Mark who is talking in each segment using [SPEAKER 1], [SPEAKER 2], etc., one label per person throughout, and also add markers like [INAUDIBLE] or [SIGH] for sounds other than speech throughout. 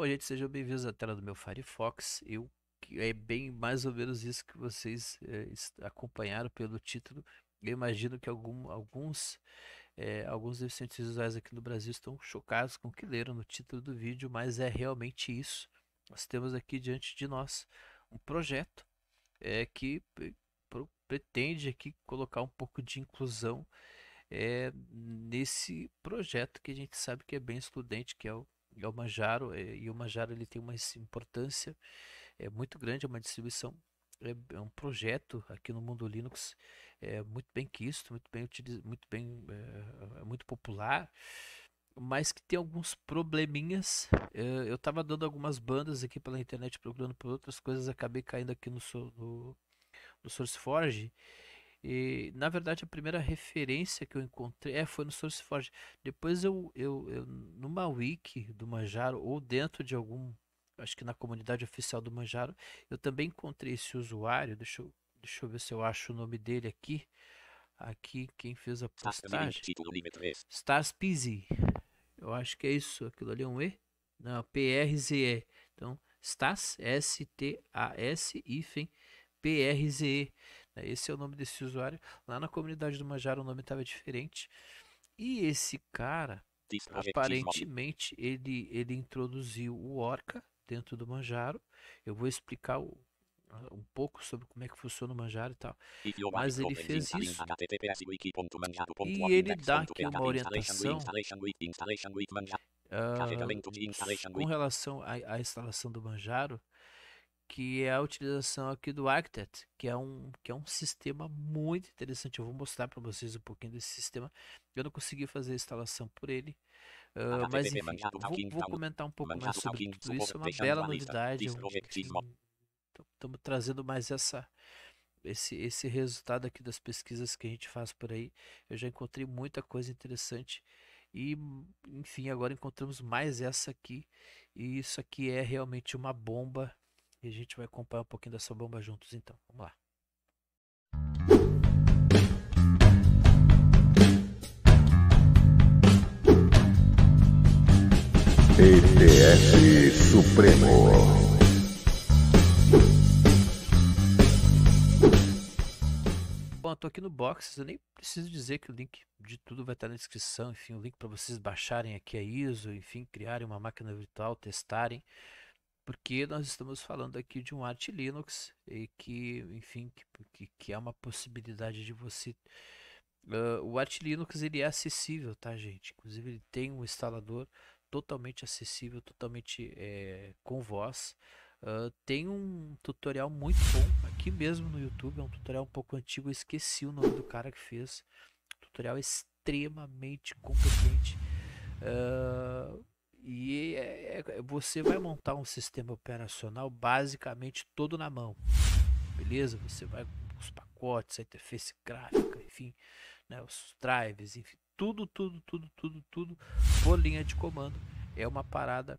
[SPEAKER 1] Oi, gente, sejam bem-vindos à tela do meu Firefox. Eu é bem mais ou menos isso que vocês é, acompanharam pelo título. Eu imagino que algum, alguns é, alguns deficientes visuais aqui no Brasil estão chocados com o que leram no título do vídeo, mas é realmente isso. Nós temos aqui diante de nós um projeto é, que pretende aqui colocar um pouco de inclusão é, nesse projeto que a gente sabe que é bem excludente, que é o o Manjaro. É, e o Manjaro ele tem uma importância é, muito grande, é uma distribuição, é, é um projeto aqui no mundo Linux é, muito bem quisto, muito bem, muito, bem é, muito popular mas que tem alguns probleminhas. Eu estava dando algumas bandas aqui pela internet procurando por outras coisas, acabei caindo aqui no, no, no SourceForge. Forge e, na verdade, a primeira referência que eu encontrei é, foi no SourceForge. Depois eu, eu, eu, numa wiki do Manjaro, ou dentro de algum, acho que na comunidade oficial do Manjaro, eu também encontrei esse usuário, deixa eu, deixa eu ver se eu acho o nome dele aqui. Aqui, quem fez a postagem? Stars Pizzi. Eu acho que é isso, aquilo ali é um E? Não, é PRZE. Então, Stas, S-T-A-S, hífen, PRZE. Né? Esse é o nome desse usuário. Lá na comunidade do Manjaro o nome estava diferente. E esse cara, aparentemente, ele, ele introduziu o Orca dentro do Manjaro. Eu vou explicar o, um pouco sobre como é que funciona o Manjaro e tal. Mas ele fez isso.
[SPEAKER 2] E ele dá aqui uma orientação uh, ah, com
[SPEAKER 1] relação à, à instalação do Manjaro que é a utilização aqui do Architect, que é um, que é um sistema muito interessante. Eu vou mostrar para vocês um pouquinho desse sistema. Eu não consegui fazer a instalação por ele, uh, mas enfim, vou, vou, então. comentar um pouco mais sobre tudo isso. É uma bela novidade.
[SPEAKER 2] Estamos
[SPEAKER 1] trazendo mais essa, esse, esse resultado aqui das pesquisas que a gente faz por aí. Eu já encontrei muita coisa interessante. E, enfim, agora encontramos mais essa aqui. E isso aqui é realmente uma bomba e a gente vai acompanhar um pouquinho dessa bomba juntos então. Vamos lá.
[SPEAKER 2] ETS Supremo.
[SPEAKER 1] Bom, eu tô aqui no box, eu nem preciso dizer que o link de tudo vai estar na descrição, enfim, o link para vocês baixarem aqui a ISO, enfim, criarem uma máquina virtual, testarem porque nós estamos falando aqui de um Arch Linux e que, enfim, que, que é uma possibilidade de você. Uh, o Arch Linux ele é acessível, tá, gente? Inclusive ele tem um instalador totalmente acessível, totalmente é, com voz. Uh, tem um tutorial muito bom aqui mesmo no YouTube, é um tutorial um pouco antigo, esqueci o nome do cara que fez. Tutorial extremamente competente. Uh, e é, é, você vai montar um sistema operacional basicamente todo na mão. Beleza? Você vai com os pacotes, a interface gráfica, enfim, né, os drives, enfim, tudo, tudo, tudo, tudo, tudo por linha de comando. É uma parada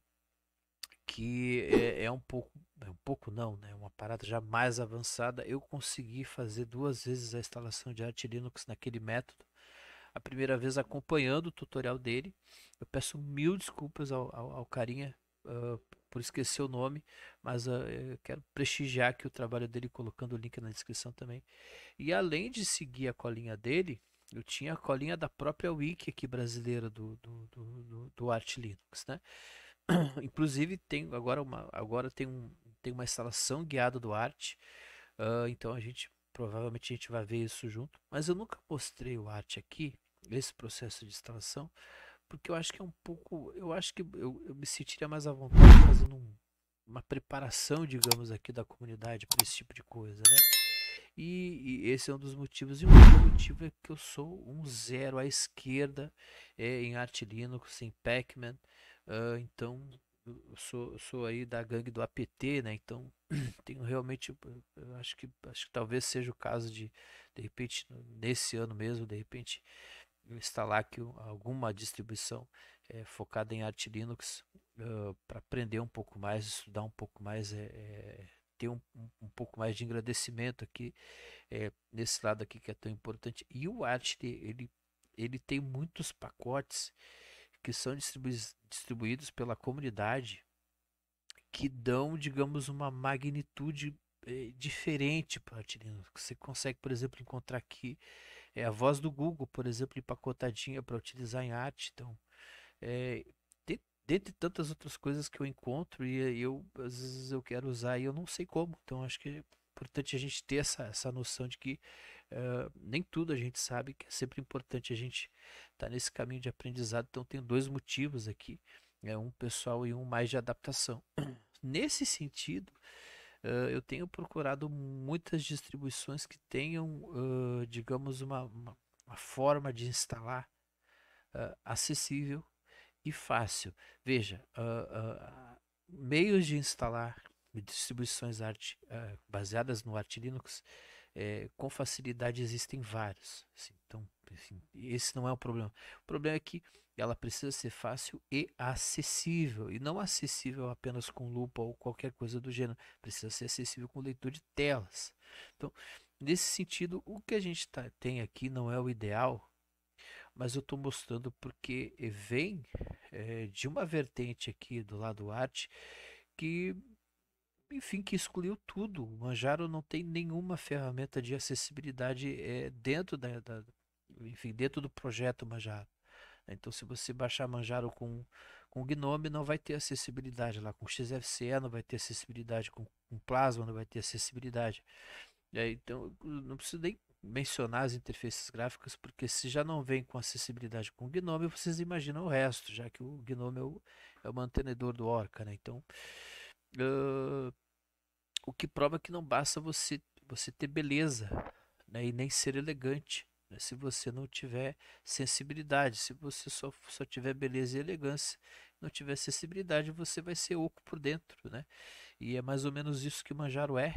[SPEAKER 1] que é, é um pouco, é um pouco não, né? É uma parada já mais avançada. Eu consegui fazer duas vezes a instalação de Arch Linux naquele método a primeira vez acompanhando o tutorial dele. Eu peço mil desculpas ao, ao, ao carinha uh, por esquecer o nome, mas uh, eu quero prestigiar aqui o trabalho dele colocando o link na descrição também. E além de seguir a colinha dele, eu tinha a colinha da própria wiki aqui brasileira do, do, do, do, do Art Linux, né? [CLEARS THROAT] Inclusive tem agora uma agora tem, um, tem uma instalação guiada do Art, uh, ah, então a gente Provavelmente a gente vai ver isso junto. Mas eu nunca mostrei o arte aqui, esse processo de instalação, porque eu acho que é um pouco. Eu acho que eu, eu me sentiria mais à vontade fazendo um, uma preparação, digamos, aqui da comunidade para esse tipo de coisa, né? E, e, esse é um dos motivos. E o outro motivo é que eu sou um zero à esquerda é, em arte Linux, em Pac-Man. Uh, então eu sou, sou aí da gangue do APT, né? Então [CLEARS THROAT] tenho realmente, acho que acho que talvez seja o caso de de repente nesse ano mesmo, de repente instalar aqui alguma distribuição é, focada em arte Linux uh, eh, para aprender um pouco mais, estudar um pouco mais, é, é, ter um, um, pouco mais de agradecimento aqui nesse lado aqui que é tão importante. E o arte ele ele tem muitos pacotes que são distribu distribuídos pela comunidade que dão, digamos, uma magnitude eh, diferente para que Você consegue, por exemplo, encontrar aqui eh, a voz do Google, por exemplo, empacotadinha para utilizar em arte. Então, eh, de, dentre tantas outras coisas que eu encontro e, e eh, eu às vezes eu quero usar e eu não sei como. Então, acho que é importante a gente ter essa, essa noção de que Uh, nem tudo a gente sabe, que é sempre importante a gente estar tá nesse caminho de aprendizado. Então, tem dois motivos aqui: né? um pessoal e um mais de adaptação. [CLEARS THROAT] Nesse sentido, uh, eu tenho procurado muitas distribuições que tenham, uh, digamos, uma, uma, uma, forma de instalar acessível e fácil. Veja, meios de instalar distribuições arte, baseadas no Arch Linux é, com facilidade existem vários. Assim, então, assim, esse não é o problema. O problema é que ela precisa ser fácil e acessível. E não acessível apenas com lupa ou qualquer coisa do gênero. Precisa ser acessível com leitura de telas. Então, nesse sentido, o que a gente tá, tem aqui não é o ideal, mas eu estou mostrando porque vem é, de uma vertente aqui do lado arte que enfim, que excluiu tudo. O Manjaro não tem nenhuma ferramenta de acessibilidade é, dentro da, da, enfim, dentro do projeto Manjaro. Né? Então, se você baixar Manjaro com com Gnome, não vai ter acessibilidade lá com XFCE, não vai ter acessibilidade com, com Plasma, não vai ter acessibilidade. Né? então, não preciso nem mencionar as interfaces gráficas, porque se já não vem com acessibilidade com o GNOME, vocês imaginam o resto, já que o GNOME é o, é o mantenedor do Orca, né? Então, Uh, o que prova que não basta você, você ter beleza né, e nem ser elegante. Né, se você não tiver sensibilidade, se você só, só tiver beleza e elegância, não tiver sensibilidade, você vai ser oco por dentro. Né? E é mais ou menos isso que o Manjaro é.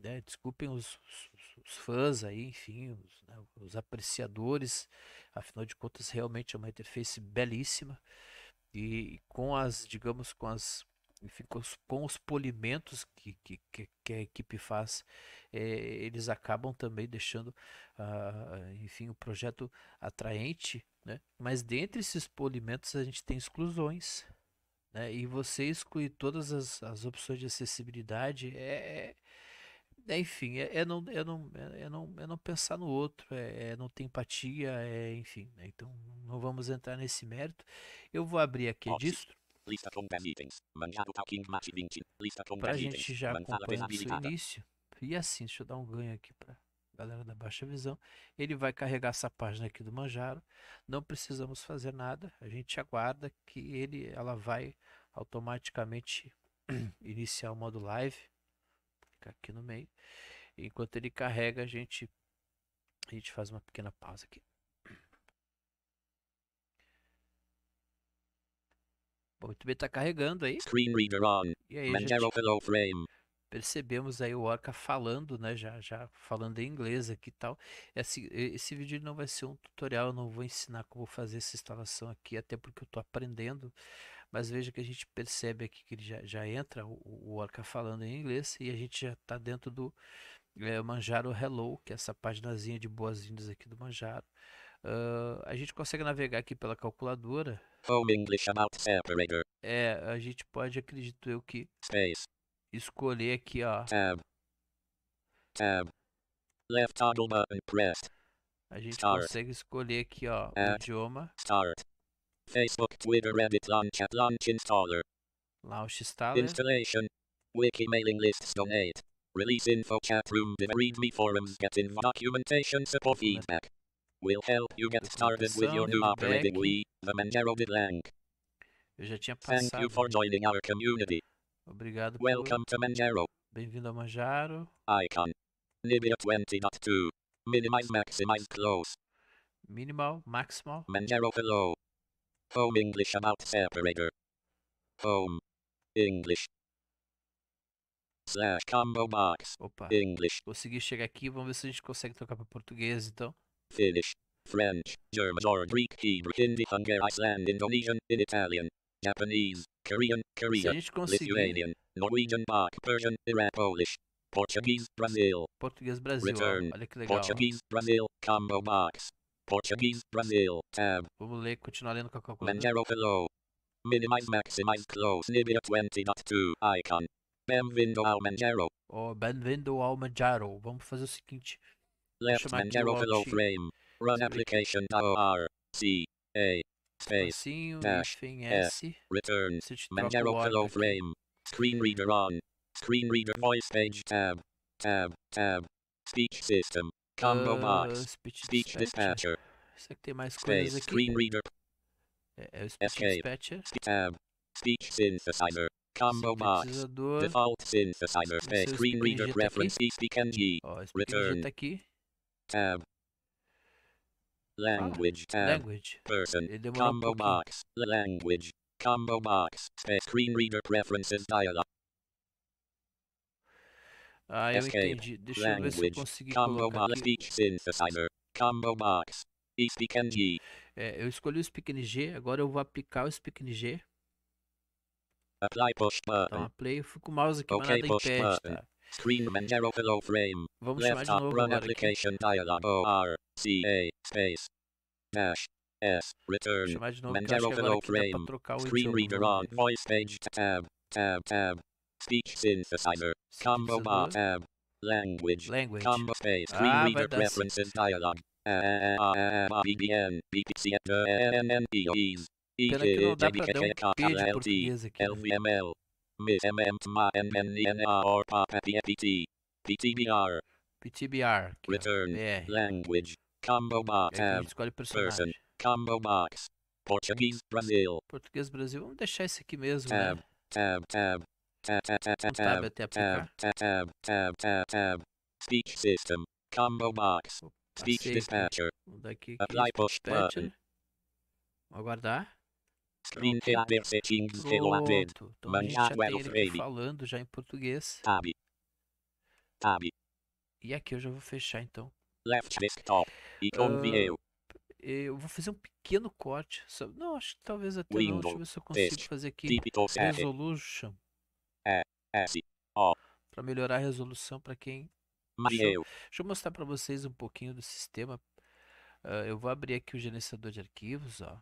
[SPEAKER 1] Né? Desculpem os, os, os fãs aí, enfim, os, né, os apreciadores, afinal de contas, realmente é uma interface belíssima. E com as, digamos, com as enfim, com, os, polimentos que, que, que, a equipe faz, é, eles acabam também deixando, uh, enfim, o projeto atraente, né? Mas dentre esses polimentos a gente tem exclusões, né? E você excluir todas as, as opções de acessibilidade é, é enfim, é, é, não, é, não, é, é, não, é não pensar no outro, é, é não ter empatia, é, enfim. Né? Então não vamos entrar nesse mérito.
[SPEAKER 2] Eu vou abrir aqui Nossa. a distro. Lista com 10 itens. Manjado Talking Match 20. Lista com 10 itens. Pra gente já acompanhar o início.
[SPEAKER 1] E assim, deixa eu dar um ganho aqui pra galera da Baixa Visão. Ele vai carregar essa página aqui do Manjaro. Não precisamos fazer nada. A gente aguarda que ele, ela vai automaticamente [CLEARS THROAT] iniciar o modo live. Ficar aqui no meio. Enquanto ele carrega, a gente, a gente faz uma pequena pausa aqui. Bom, bem, está carregando
[SPEAKER 2] aí. Screen reader on. E aí, Mandero frame.
[SPEAKER 1] Percebemos aí o Orca falando, né? Já, já falando em inglês aqui e tal. Esse, é assim, esse vídeo não vai ser um tutorial, eu não vou ensinar como fazer essa instalação aqui, até porque eu estou aprendendo. Mas veja que a gente percebe aqui que ele já, já entra o, o Orca falando em inglês e a gente já está dentro do é, Manjaro Hello, que é essa paginazinha de boas-vindas aqui do Manjaro. Uh, a gente consegue navegar aqui pela calculadora
[SPEAKER 2] English about separator.
[SPEAKER 1] É, a gente pode, acredito eu, que Space. escolher aqui,
[SPEAKER 2] ó. Tab. Tab. Left toggle button pressed. A gente Start. consegue
[SPEAKER 1] escolher aqui, ó, o idioma.
[SPEAKER 2] Start. Facebook, Twitter, Reddit, Launch, Launch Installer. Launch Installer. Installation. Wiki mailing lists donate. Release info chat room, read me forums, get in documentation support feedback. will help you get started with your new operating Wii, the Manjaro Blank.
[SPEAKER 1] Eu já tinha passado. Thank you for
[SPEAKER 2] joining our community. Obrigado Welcome por... to Manjaro.
[SPEAKER 1] Bem-vindo a Manjaro.
[SPEAKER 2] Icon. Nibia 20.2. Minimize, maximize, close.
[SPEAKER 1] Minimal, maximal.
[SPEAKER 2] Manjaro hello. Home English about separator. Home. English. Slash combo box. Opa. English. Consegui
[SPEAKER 1] chegar aqui, vamos ver se a gente consegue trocar para português então.
[SPEAKER 2] Finnish, French, German or Greek, Hebrew, Hindi, Hungarian, Iceland, Indonesian, in Italian, Japanese, Korean, Korean, Lithuanian, Norwegian, Park, Persian, Iran, Polish, Portuguese, Brazil. Return. Olha que legal. Portuguese Brazil. Combo box. Portuguese Brazil. Tab. Vamos ler,
[SPEAKER 1] continuar lendo com a calculadora. Manjaro
[SPEAKER 2] Hello. Minimize Maximize Close. Nibia 20.2. Icon. Bem-vindo ao Manjaro.
[SPEAKER 1] Oh, bem-vindo ao Manjaro. Vamos fazer o seguinte. Left and arrow below frame.
[SPEAKER 2] Run application R C A space dash S return and arrow below frame. Screen reader on. Screen reader voice page tab tab tab. Speech system combo uh, box. Speech, speech dispatcher. Será My space, Screen reader. É, é o speech Tab. Speech synthesizer. Combo box. Default synthesizer. Space. Screen reader preference. Speak and G. Ó, o return. Tab. Language tab. Language. Person. Combo box. Language. Combo box. Screen reader preferences dialog.
[SPEAKER 1] Ah, eu Escape. entendi. Deixa language. eu ver se eu consegui Combo colocar box. Speech
[SPEAKER 2] synthesizer. Combo box. E Speak NG.
[SPEAKER 1] É, eu escolhi o Speak NG, agora eu vou aplicar o Speak NG.
[SPEAKER 2] Apply push button. Então, play, eu fico com o mouse aqui, okay, mas nada impede, tá? Screen menu fellow frame. Vamos Left top run application dialog OR space dash S return. Chamar menu fellow frame. Screen reader on voice page tab tab tab speech synthesizer combo bar tab language language combo space ah, screen ah, reader preferences dialog. BBN BPC NNEOEs Ms. MMTMA NNENR PAPAPT. PTBR. PTBR. Return. Language. Combo box. Escolhe personagem. Person. Combo box. Português Brasil.
[SPEAKER 1] Português Brasil. Vamos deixar esse aqui mesmo. Tab. Né?
[SPEAKER 2] Tab. Tab. Tab. Tab. Tab. Tab. Tab. Tab. Tab. Tab. Tab. Tab. Speech system. Combo box. Speech dispatcher. Daqui, Apply push button.
[SPEAKER 1] Vou aguardar. Print é other falando já em português.
[SPEAKER 2] Tab. Tab.
[SPEAKER 1] E aqui eu já vou fechar então.
[SPEAKER 2] Left desktop. Icon uh, view.
[SPEAKER 1] Eu vou fazer um pequeno corte. Não, acho que talvez até Window, não. Deixa eu ver se eu consigo test, fazer aqui. Resolution.
[SPEAKER 2] É, é S, O. Para melhorar
[SPEAKER 1] a resolução para quem... Deixa eu, deixa eu mostrar para vocês um pouquinho do sistema. Uh, eu vou abrir aqui o gerenciador de arquivos, ó.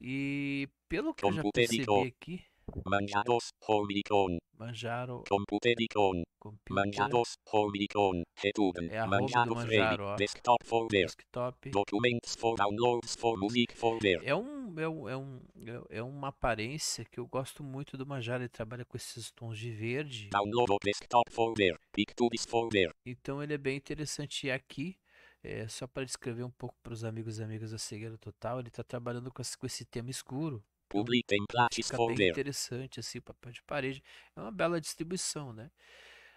[SPEAKER 1] E pelo que eu já percebi aqui.
[SPEAKER 2] Manjados Homicon.
[SPEAKER 1] Manjaro.
[SPEAKER 2] Computericon. Manjados Homicon. Return. É Manjaro Freire. Desktop folder. Desktop. Documents for downloads for music folder. É,
[SPEAKER 1] um, é, um, é, um, é, é uma aparência que eu gosto muito do Manjaro. Ele trabalha com esses tons de verde.
[SPEAKER 2] Download desktop folder. Pictures folder.
[SPEAKER 1] Então ele é bem interessante. aqui é, só para descrever um pouco para os amigos e amigas da Cegueira Total, ele está trabalhando com, esse, com esse tema escuro.
[SPEAKER 2] Public então, fica bem
[SPEAKER 1] interessante, assim, papel de parede. É uma bela distribuição, né?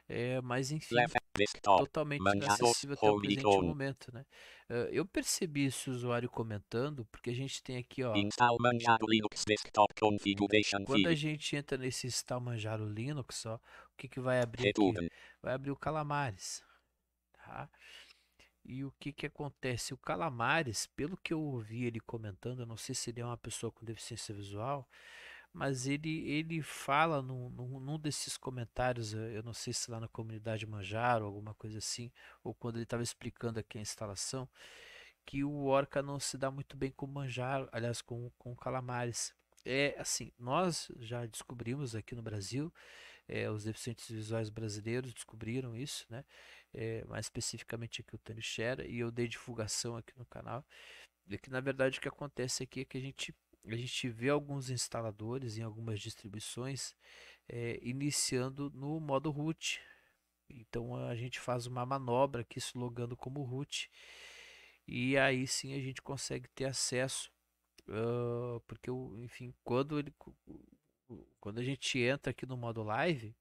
[SPEAKER 1] É, mas enfim, totalmente inacessível até o presente momento, né? eu percebi esse usuário comentando, porque a gente tem aqui, ó. Manjaro
[SPEAKER 2] Linux Desktop Configuration Quando a
[SPEAKER 1] gente entra nesse Install Manjaro Linux, ó, o que, que vai abrir aqui? Vai abrir o Calamares, tá? E o que que acontece? O Calamares, pelo que eu ouvi ele comentando, eu não sei se ele é uma pessoa com deficiência visual, mas ele, ele fala num, num, num desses comentários, eh, eu não sei se lá na comunidade Manjaro, alguma coisa assim, ou quando ele estava explicando aqui a instalação, que o Orca não se dá muito bem com Manjaro, aliás, com, com Calamares. É assim, nós já descobrimos aqui no Brasil é, os deficientes visuais brasileiros descobriram isso, né? É, mais especificamente aqui o Tony Scherer, e eu dei divulgação aqui no canal. E que na verdade o que acontece aqui é que a gente, a gente vê alguns instaladores em algumas distribuições é, iniciando no modo root. Então a gente faz uma manobra aqui se logando como root. E aí sim a gente consegue ter acesso Uh, porque enfim quando ele quando a gente entra aqui no modo live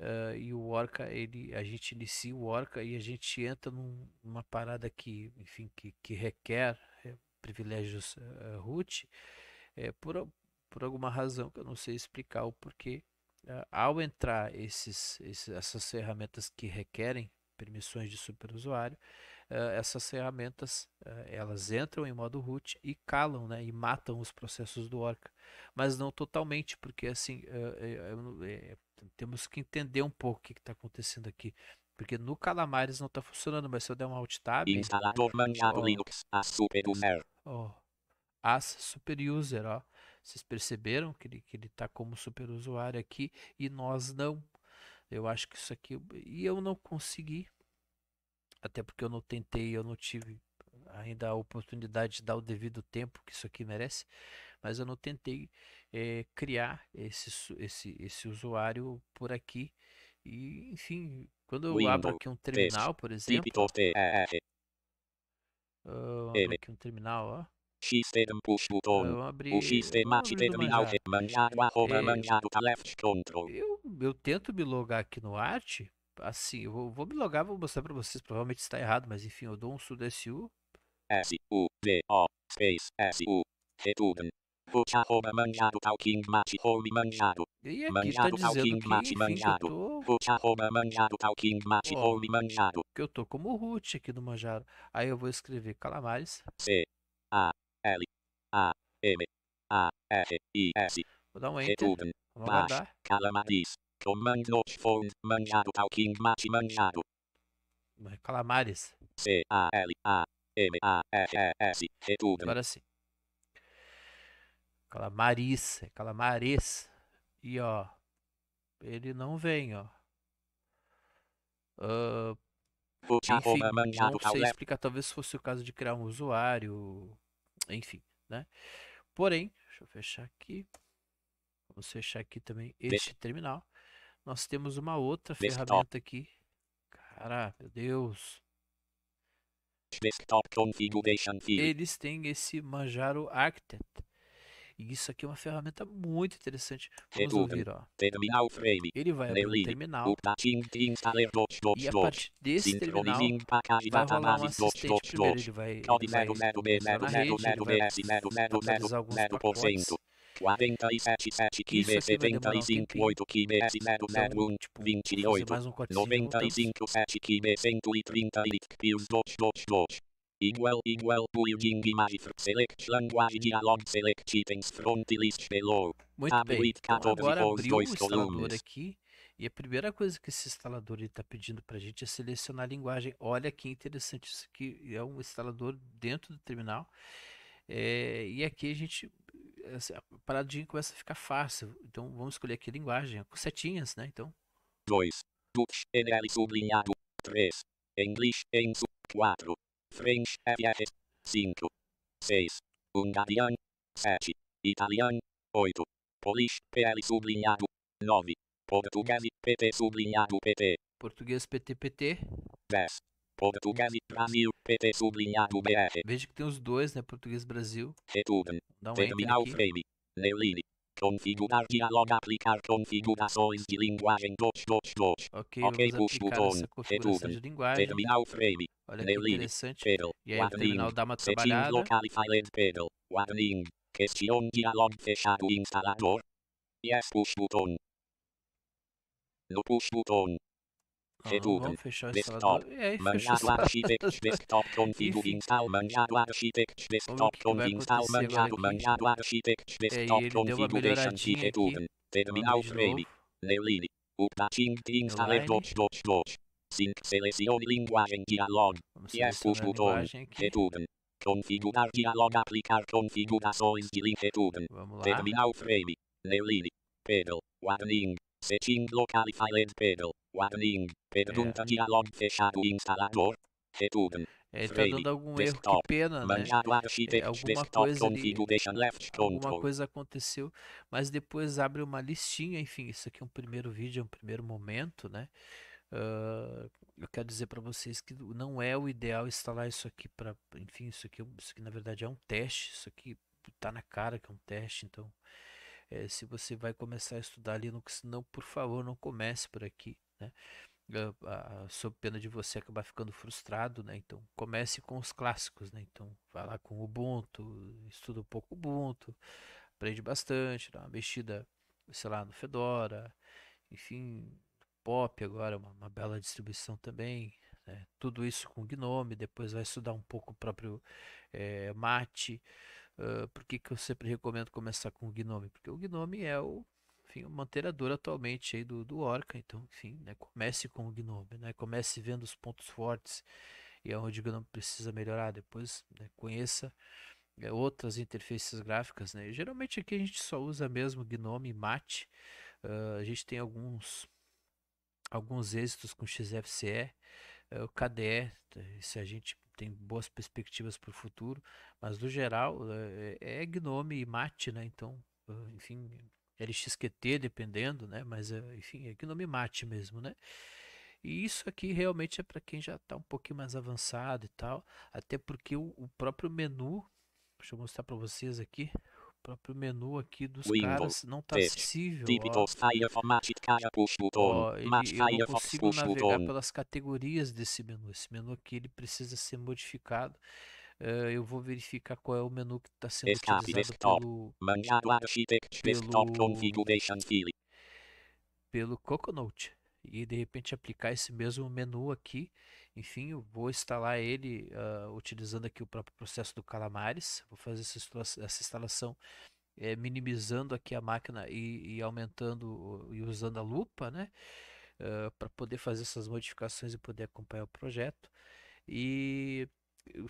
[SPEAKER 1] uh, e o Orca, ele, a gente inicia o Orca e a gente entra num, numa parada que, enfim, que, que requer é, privilégios uh, root, é, por, por alguma razão que eu não sei explicar o porquê, uh, ao entrar esses, esses, essas ferramentas que requerem permissões de superusuário, essas ferramentas elas entram em modo root e calam, né, e matam os processos do Orca, mas não totalmente, porque assim é, temos que entender um pouco o que está acontecendo aqui. Porque no Calamares não está funcionando, mas se eu der um Alt Tab. Instalador manjado Linux, a Superuser. oh as Superuser, ó. Vocês perceberam que ele, que ele tá como superusuário aqui e nós não. Eu acho que isso aqui. E eu não consegui até porque eu não tentei, eu não tive ainda a oportunidade de dar o devido tempo que isso aqui merece, mas eu não tentei é, criar esse, esse, esse usuário por aqui. E, enfim, quando eu abro aqui um terminal, por exemplo. É, é, é. Eu abro aqui um terminal, ó.
[SPEAKER 2] tem push button. Eu abri, o sistema de terminal é manjado, arroba manjado, left control. Eu,
[SPEAKER 1] eu tento me logar aqui no Arte assim, eu vou, vou me logar, vou mostrar pra vocês, provavelmente está errado, mas enfim, eu dou um sudo-su.
[SPEAKER 2] S-U-D-O, space, S-U, return. Puxa, arroba, manjado, talking, mate, home, manjado. E é aqui manjado, tá dizendo que, mate, enfim, manjado. Que eu tô... Puxa, arroba, manjado, talking, mate, oh, home, manjado.
[SPEAKER 1] Que eu tô como root aqui no manjado. Aí eu vou escrever calamares.
[SPEAKER 2] C, A, L, A, M, A, f I, S. Vou dar um enter. Return, Vamos baixo, calamares, Comandos Fold, manjado, talking, mate, manjado. Calamares. C-A-L-A-M-A-R-E-S, Agora sim.
[SPEAKER 1] Calamaris, calamares. E ó, ele não vem, ó. Uh,
[SPEAKER 2] enfim, não sei explicar,
[SPEAKER 1] talvez fosse o caso de criar um usuário, enfim, né? Porém, deixa eu fechar aqui. Vamos fechar aqui também este terminal. Nós temos uma outra Desktop. ferramenta aqui. Cara, meu Deus.
[SPEAKER 2] Desktop Configuration Field.
[SPEAKER 1] Eles têm esse Manjaro Architect. E isso aqui é uma ferramenta muito interessante. Vamos ouvir, ó. Terminal frame. Ele vai abrir o terminal.
[SPEAKER 2] E a partir desse terminal vai rolar um assistente primeiro. Ele vai, ele vai atualizar alguns pacotes. 47, 15, 75, 8, 15, 001, 28, 95, 7, 15, 130, Pius, 2, 2, Igual, igual, building image, select language dialog, select itens front list below. Muito Abre bem, então, agora abriu o instalador
[SPEAKER 1] aqui. E a primeira coisa que esse instalador está pedindo para a gente é selecionar a linguagem. Olha que interessante, isso aqui é um instalador dentro do terminal. É, e aqui a gente Assim, a paradinha começa a ficar fácil. Então vamos escolher aqui a linguagem, com setinhas, né? Então.
[SPEAKER 2] 2. Dutch NL sublinhado. 3. English em 4. French FF. 5. 6. Hungarian. 7. Italian. 8. Polish PL sublinhado. 9. Português PT sublinhado PT.
[SPEAKER 1] Português PT PT.
[SPEAKER 2] 10. Português Brasil, PT sublinhado BR. Veja
[SPEAKER 1] que tem os dois, né? Português Brasil.
[SPEAKER 2] Return. É dá um Terminal frame. Neurine. Configurar diálogo, aplicar configurações de linguagem. Dot, dot, dot. Ok, okay vamos button. essa configuração Terminal frame. Olha que Neurine. interessante. Pedal. E aí Warning. o terminal dá pedal. Warning. Question diálogo fechado instalador. Yes push é button. No push button.
[SPEAKER 1] Gedrucken. Desktop. Manjado Architect Desktop Config Install
[SPEAKER 2] Manjado Architect Desktop Config Install Manjado Manjado Architect Desktop Configuration Gedrucken. Terminal Frame. Neolini. Updatting Installer Dots Dots Dots. Sync Selecione Linguagem Dialog. Yes Push Button. Gedrucken. Configurar Dialog Aplicar Configurações de Linkedin. Terminal Frame. Neolini. Pedal. Warning. Setting localized pedal. Warning. Pergunta é. dialog fechado instalador. Return. é está dando algum erro, que pena, né? É, alguma coisa ali, alguma coisa
[SPEAKER 1] aconteceu, mas depois abre uma listinha, enfim, isso aqui é um primeiro vídeo, é um primeiro momento, né? Uh, eu quero dizer para vocês que não é o ideal instalar isso aqui para, enfim, isso aqui, é isso aqui na verdade é um teste, isso aqui tá na cara que é um teste, então é, se você vai começar a estudar Linux, não, por favor, não comece por aqui, né? Ah, ah, sob pena de você acabar ficando frustrado, né? Então comece com os clássicos, né? Então vá lá com Ubuntu, estuda um pouco Ubuntu, aprende bastante, dá uma mexida, sei lá, no Fedora, enfim, Pop agora uma, uma bela distribuição também, né? Tudo isso com Gnome, depois vai estudar um pouco o próprio é, Mate. Ah, por que, que eu sempre recomendo começar com o Gnome? Porque o Gnome é o, enfim, o manterador atualmente aí do, do Orca. Então, enfim, né, comece com o Gnome, né, comece vendo os pontos fortes e onde o Gnome precisa melhorar. Depois né, conheça é, outras interfaces gráficas. Né. Geralmente aqui a gente só usa mesmo Gnome e Mate. Uh, a gente tem alguns, alguns êxitos com XFCE, eh, o KDE, né, se a gente tem boas perspectivas para o futuro, mas no geral eh, é, é Gnome e Mate, né? Então, ah, enfim, LXQT dependendo, né? Mas eh, enfim, é Gnome Mate mesmo, né? E isso aqui realmente é para quem já está um pouquinho mais avançado e tal, até porque o, o próprio menu, deixa eu mostrar para vocês aqui, próprio menu aqui dos caras não tá text, acessível. Ó. Ó, e eu consigo navegar pelas categorias desse menu. Esse menu aqui ele precisa ser modificado. Uh, eu vou verificar qual é o menu que está sendo Escape utilizado desktop, pelo,
[SPEAKER 2] pelo,
[SPEAKER 1] pelo Coconut. E de repente aplicar esse mesmo menu aqui enfim, eu vou instalar ele uh, utilizando aqui o próprio processo do Calamares. Vou fazer essa, essa instalação é, minimizando aqui a máquina e, e, aumentando e usando a lupa, né? Uh, ah, para poder fazer essas modificações e poder acompanhar o projeto. E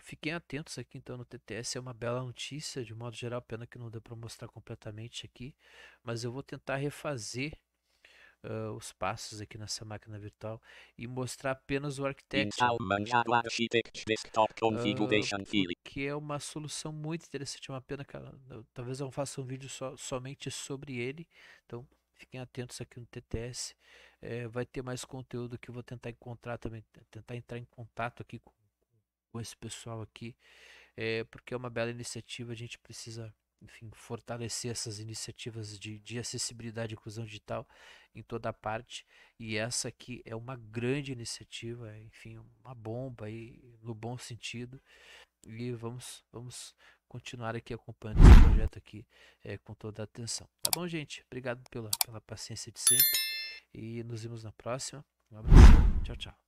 [SPEAKER 1] fiquem atentos aqui então no TTS é uma bela notícia de modo geral pena que não deu para mostrar completamente aqui mas eu vou tentar refazer uh, os passos aqui nessa máquina virtual e mostrar apenas o arquiteto uh,
[SPEAKER 2] ah,
[SPEAKER 1] que é uma solução muito interessante, é uma pena que eu, talvez eu faça um vídeo so, somente sobre ele, então fiquem atentos aqui no TTS, é, vai ter mais conteúdo que eu vou tentar encontrar também, tentar entrar em contato aqui com, com esse pessoal aqui, é, porque é uma bela iniciativa, a gente precisa enfim, fortalecer essas iniciativas de, de acessibilidade e inclusão digital em toda a parte. E essa aqui é uma grande iniciativa, enfim, uma bomba aí, no bom sentido. E vamos, vamos continuar aqui acompanhando esse projeto aqui é, com toda a atenção. Tá bom, gente? Obrigado pela, pela paciência de sempre. E nos vemos na próxima. Um abraço. Tchau, tchau.